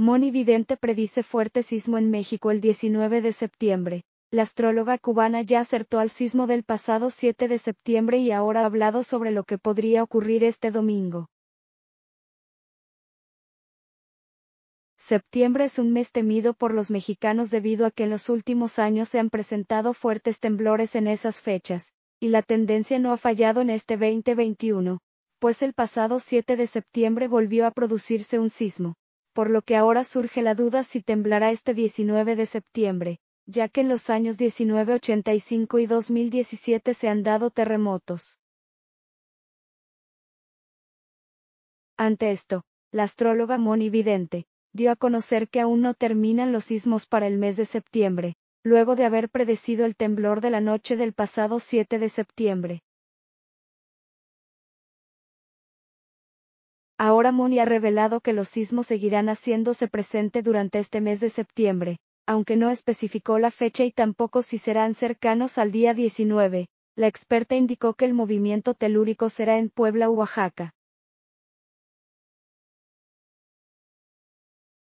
Moni Vidente predice fuerte sismo en México el 19 de septiembre. La astróloga cubana ya acertó al sismo del pasado 7 de septiembre y ahora ha hablado sobre lo que podría ocurrir este domingo. Septiembre es un mes temido por los mexicanos debido a que en los últimos años se han presentado fuertes temblores en esas fechas, y la tendencia no ha fallado en este 2021, pues el pasado 7 de septiembre volvió a producirse un sismo por lo que ahora surge la duda si temblará este 19 de septiembre, ya que en los años 1985 y 2017 se han dado terremotos. Ante esto, la astróloga Moni Vidente dio a conocer que aún no terminan los sismos para el mes de septiembre, luego de haber predecido el temblor de la noche del pasado 7 de septiembre. Ahora Moni ha revelado que los sismos seguirán haciéndose presente durante este mes de septiembre, aunque no especificó la fecha y tampoco si serán cercanos al día 19. La experta indicó que el movimiento telúrico será en Puebla, o Oaxaca.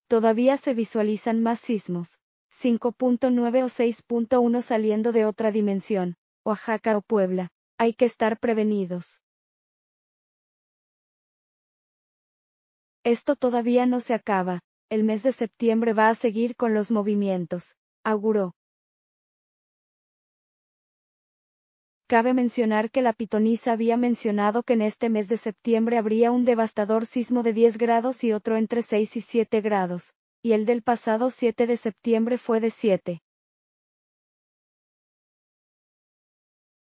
Todavía se visualizan más sismos, 5.9 o 6.1 saliendo de otra dimensión, Oaxaca o Puebla. Hay que estar prevenidos. Esto todavía no se acaba, el mes de septiembre va a seguir con los movimientos, auguró. Cabe mencionar que la pitonisa había mencionado que en este mes de septiembre habría un devastador sismo de 10 grados y otro entre 6 y 7 grados, y el del pasado 7 de septiembre fue de 7.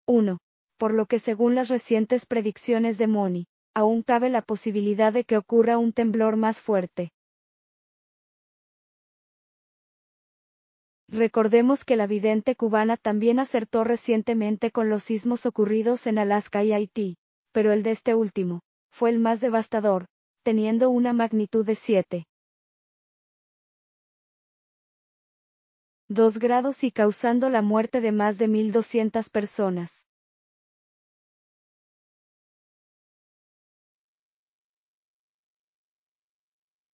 1. Por lo que según las recientes predicciones de Moni, aún cabe la posibilidad de que ocurra un temblor más fuerte. Recordemos que la vidente cubana también acertó recientemente con los sismos ocurridos en Alaska y Haití, pero el de este último, fue el más devastador, teniendo una magnitud de 7. 2 grados y causando la muerte de más de 1.200 personas.